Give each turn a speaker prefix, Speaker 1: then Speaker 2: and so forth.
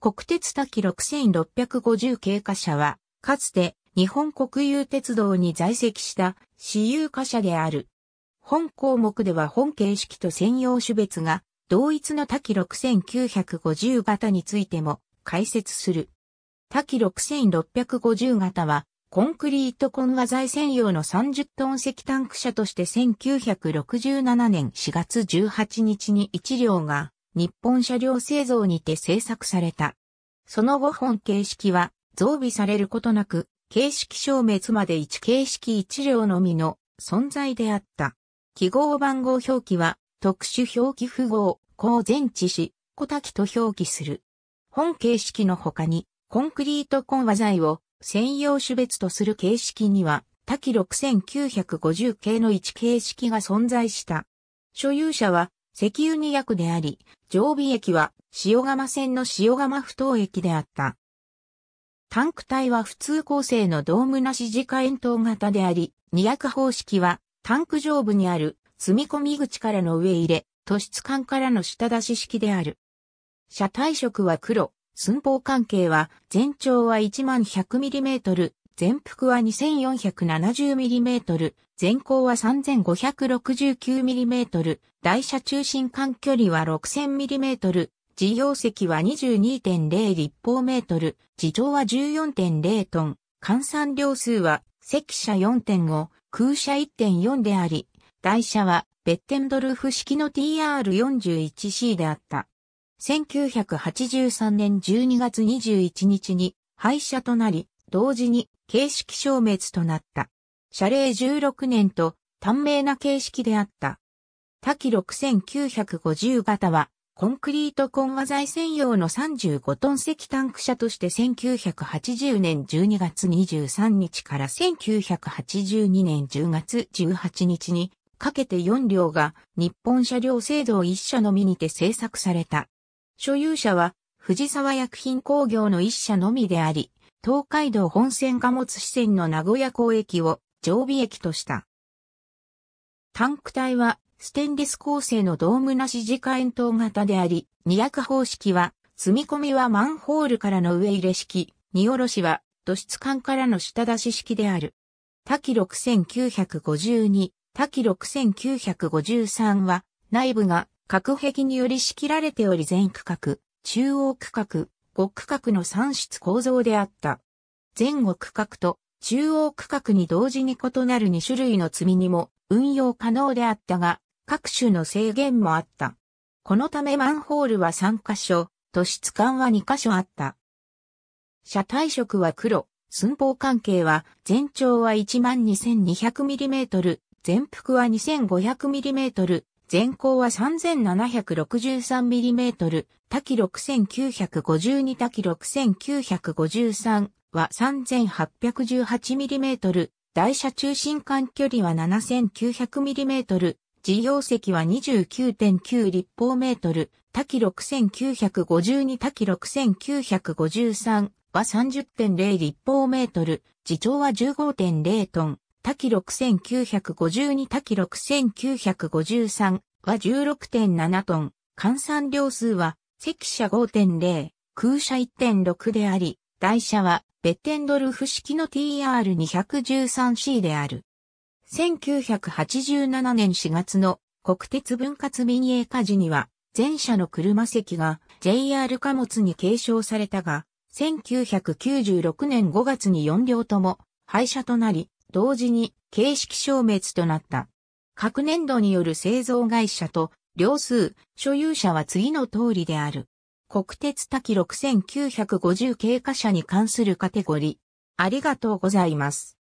Speaker 1: 国鉄滝6650系貨車は、かつて日本国有鉄道に在籍した私有貨車である。本項目では本形式と専用種別が同一の滝6950型についても解説する。滝6650型はコンクリート混和材専用の30トン石タンク車として1967年4月18日に1両が日本車両製造にて製作された。その後本形式は増備されることなく、形式消滅まで1形式1両のみの存在であった。記号番号表記は特殊表記符号、高前置し、小滝と表記する。本形式の他に、コンクリート混和材を専用種別とする形式には、多岐6950系の1形式が存在した。所有者は石油二役であり、常備駅は塩釜線の塩釜不等駅であった。タンク体は普通構成のドームなし自家円筒型であり、二役方式はタンク上部にある積み込み口からの上入れ、突出管からの下出し式である。車体色は黒、寸法関係は全長は 1100mm、全幅は 2470mm、全高は 3569mm、台車中心間距離は 6000mm、事業席は22.0立方メートル、自重は14.0トン、換算量数は積車4.5、空車1.4であり、台車はベッテンドルフ式の TR41C であった。1983年12月21日に廃車となり、同時に形式消滅となった。謝礼16年と短命な形式であった。多機6950型は、コンクリート混和材専用の35トン石タンク車として1980年12月23日から1982年10月18日にかけて4両が日本車両制度1社のみにて製作された。所有者は藤沢薬品工業の1社のみであり、東海道本線貨物支線の名古屋港駅を常備液とした。タンク体はステンレス構成のドームなし自家円筒型であり、二役方式は、積み込みはマンホールからの上入れ式、荷下ろしは土質管からの下出し式である。多岐6952、多岐6953は、内部が隔壁により仕切られており全区画、中央区画、5区画の3室構造であった。前後区画と中央区画に同時に異なる2種類の積み荷も運用可能であったが、各種の制限もあった。このためマンホールは3箇所、都市津間は2箇所あった。車体色は黒、寸法関係は全長は 12,200mm、全幅は 2500mm、全高は 3763mm、多機6952多機6953は 3818mm、台車中心間距離は 7900mm、事業席は29.9立方メートル、多機6952多機6953は30.0立方メートル、自重は15.0トン。多岐6952多岐6953は16.7トン、換算量数は、積車5.0、空車1.6であり、台車は、ベッテンドルフ式の TR213C である。1987年4月の国鉄分割民営化時には、全車の車席が JR 貨物に継承されたが、1996年5月に4両とも廃車となり、同時に形式消滅となった。各年度による製造会社と両数、所有者は次の通りである。国鉄多岐6950経過者に関するカテゴリー。ありがとうございます。